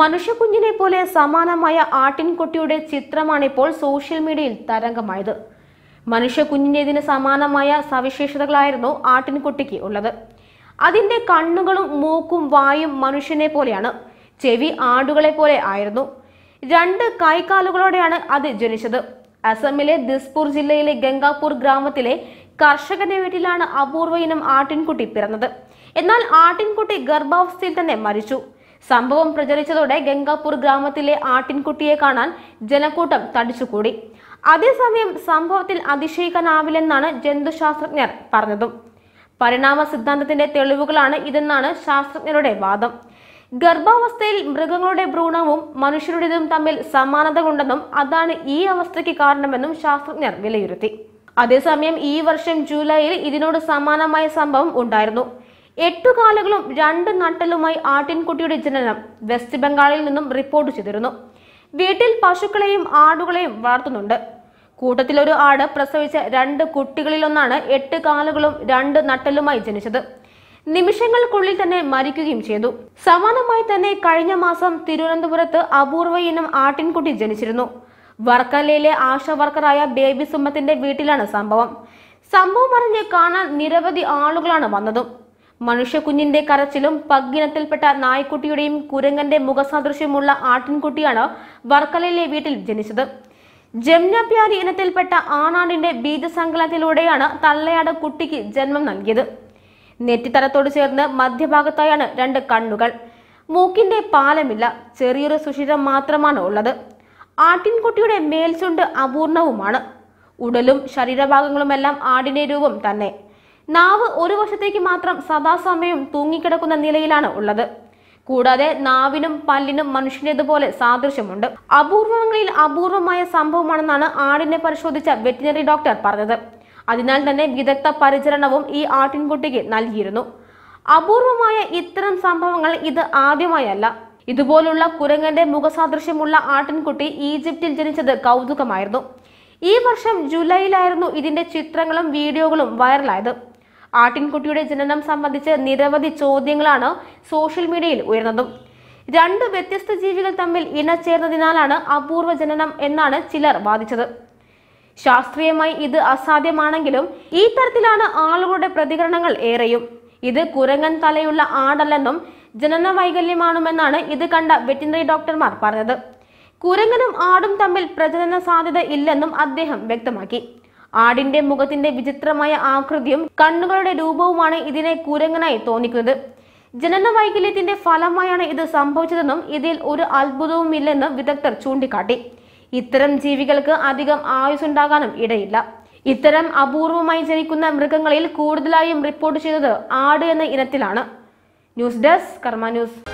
മനുഷ്യക്കുഞ്ഞിനെ പോലെ സമാനമായ ആട്ടിൻകുട്ടിയുടെ ചിത്രമാണിപ്പോൾ സോഷ്യൽ മീഡിയയിൽ തരംഗമായത് മനുഷ്യക്കുഞ്ഞിൻ്റെതിന് സമാനമായ സവിശേഷതകളായിരുന്നു ആട്ടിൻകുട്ടിക്ക് ഉള്ളത് അതിൻ്റെ കണ്ണുകളും മൂക്കും വായും മനുഷ്യനെ പോലെയാണ് ചെവി ആടുകളെ പോലെ ആയിരുന്നു രണ്ട് കൈക്കാലുകളോടെയാണ് അത് ജനിച്ചത് അസമിലെ ദിസ്പൂർ ജില്ലയിലെ ഗംഗാപൂർ ഗ്രാമത്തിലെ കർഷകന്റെ വീട്ടിലാണ് അപൂർവയിനം ആട്ടിൻകുട്ടി പിറന്നത് എന്നാൽ ആട്ടിൻകുട്ടി ഗർഭാവസ്ഥയിൽ തന്നെ മരിച്ചു സംഭവം പ്രചരിച്ചതോടെ ഗംഗാപൂർ ഗ്രാമത്തിലെ ആട്ടിൻകുട്ടിയെ കാണാൻ ജനക്കൂട്ടം തടിച്ചുകൂടി അതേസമയം സംഭവത്തിൽ അതിശയിക്കാനാവില്ലെന്നാണ് ജന്തുശാസ്ത്രജ്ഞർ പറഞ്ഞതും പരിണാമ സിദ്ധാന്തത്തിന്റെ തെളിവുകളാണ് ഇതെന്നാണ് ശാസ്ത്രജ്ഞരുടെ വാദം ഗർഭാവസ്ഥയിൽ മൃഗങ്ങളുടെ ഭ്രൂണവും മനുഷ്യരുടേതും തമ്മിൽ സമാനതകളുണ്ടെന്നും അതാണ് ഈ അവസ്ഥയ്ക്ക് കാരണമെന്നും ശാസ്ത്രജ്ഞർ വിലയിരുത്തി അതേസമയം ഈ വർഷം ജൂലൈയിൽ ഇതിനോട് സമാനമായ സംഭവം ഉണ്ടായിരുന്നു എട്ടുകാലുകളും കാലുകളും രണ്ട് നട്ടലുമായി ആട്ടിൻകുട്ടിയുടെ ജനനം വെസ്റ്റ് ബംഗാളിൽ നിന്നും റിപ്പോർട്ട് ചെയ്തിരുന്നു വീട്ടിൽ പശുക്കളെയും ആടുകളെയും വളർത്തുന്നുണ്ട് കൂട്ടത്തിൽ ഒരു ആട് പ്രസവിച്ച രണ്ട് കുട്ടികളിലൊന്നാണ് എട്ട് കാലുകളും രണ്ട് നട്ടലുമായി ജനിച്ചത് നിമിഷങ്ങൾക്കുള്ളിൽ തന്നെ മരിക്കുകയും ചെയ്തു സമാനമായി തന്നെ കഴിഞ്ഞ മാസം തിരുവനന്തപുരത്ത് അപൂർവ ഇനം ആട്ടിൻകുട്ടി ജനിച്ചിരുന്നു വർക്കലയിലെ ആശ വർക്കറായ ബേബി സുമത്തിന്റെ വീട്ടിലാണ് സംഭവം സംഭവം അറിഞ്ഞ് കാണാൻ നിരവധി ആളുകളാണ് വന്നതും മനുഷ്യക്കുഞ്ഞിന്റെ കരച്ചിലും പഗ്ഗിനത്തിൽപ്പെട്ട നായ്ക്കുട്ടിയുടെയും കുരങ്ങന്റെ മുഖസാദൃശ്യമുള്ള ആട്ടിൻകുട്ടിയാണ് വർക്കലയിലെ വീട്ടിൽ ജനിച്ചത് ജംനപ്യാരി ഇനത്തിൽപ്പെട്ട ആണാടിന്റെ ബീജസങ്കലത്തിലൂടെയാണ് തള്ളയാട് കുട്ടിക്ക് ജന്മം നൽകിയത് നെറ്റിത്തലത്തോട് ചേർന്ന് മധ്യഭാഗത്തായാണ് രണ്ട് കണ്ണുകൾ മൂക്കിന്റെ പാലമില്ല ചെറിയൊരു സുഷിരം മാത്രമാണ് ഉള്ളത് ആട്ടിൻകുട്ടിയുടെ മേൽച്ചുണ്ട് അപൂർണവുമാണ് ഉടലും ശരീരഭാഗങ്ങളുമെല്ലാം ആടിന്റെ രൂപം തന്നെ നാവ് ഒരു വശത്തേക്ക് മാത്രം സദാസമയം തൂങ്ങിക്കിടക്കുന്ന നിലയിലാണ് ഉള്ളത് കൂടാതെ നാവിനും പല്ലിനും മനുഷ്യനേതുപോലെ സാദൃശ്യമുണ്ട് അപൂർവങ്ങളിൽ അപൂർവമായ സംഭവമാണെന്നാണ് ആടിനെ പരിശോധിച്ച വെറ്റിനറി ഡോക്ടർ പറഞ്ഞത് അതിനാൽ തന്നെ വിദഗ്ധ പരിചരണവും ഈ ആട്ടിൻകുട്ടിക്ക് നൽകിയിരുന്നു അപൂർവമായ ഇത്തരം സംഭവങ്ങൾ ഇത് ആദ്യമായല്ല ഇതുപോലുള്ള കുരങ്ങന്റെ മുഖസാദൃശ്യമുള്ള ആട്ടിൻകുട്ടി ഈജിപ്തിൽ ജനിച്ചത് കൗതുകമായിരുന്നു ഈ വർഷം ജൂലൈയിലായിരുന്നു ഇതിന്റെ ചിത്രങ്ങളും വീഡിയോകളും വൈറലായത് ആട്ടിൻകുട്ടിയുടെ ജനനം സംബന്ധിച്ച് നിരവധി ചോദ്യങ്ങളാണ് സോഷ്യൽ മീഡിയയിൽ ഉയർന്നതും രണ്ട് വ്യത്യസ്ത ജീവികൾ തമ്മിൽ ഇണചേർന്നതിനാലാണ് അപൂർവ ജനനം എന്നാണ് ചിലർ വാദിച്ചത് ശാസ്ത്രീയമായി ഇത് അസാധ്യമാണെങ്കിലും ഈ തരത്തിലാണ് ആളുകളുടെ പ്രതികരണങ്ങൾ ഏറെയും ഇത് കുരങ്ങൻ തലയുള്ള ആടല്ലെന്നും ജനന വൈകല്യമാണെന്നാണ് ഇത് കണ്ട വെറ്റിനറി ഡോക്ടർമാർ പറഞ്ഞത് കുരങ്ങനും ആടും തമ്മിൽ പ്രജനന സാധ്യത ഇല്ലെന്നും അദ്ദേഹം വ്യക്തമാക്കി ആടിന്റെ മുഖത്തിന്റെ വിചിത്രമായ ആകൃതിയും കണ്ണുകളുടെ രൂപവുമാണ് ഇതിനെ കുരങ്ങനായി തോന്നിക്കുന്നത് ജനന വൈകല്യത്തിന്റെ ഫലമായാണ് ഇത് സംഭവിച്ചതെന്നും ഇതിൽ ഒരു അത്ഭുതവുമില്ലെന്നും വിദഗ്ധർ ചൂണ്ടിക്കാട്ടി ഇത്തരം ജീവികൾക്ക് അധികം ആയുസുണ്ടാകാനും ഇടയില്ല ഇത്തരം അപൂർവമായി ജനിക്കുന്ന മൃഗങ്ങളിൽ കൂടുതലായും റിപ്പോർട്ട് ചെയ്തത് ആട് എന്ന ഇനത്തിലാണ് ന്യൂസ് ഡെസ്ക് കർമ്മ ന്യൂസ്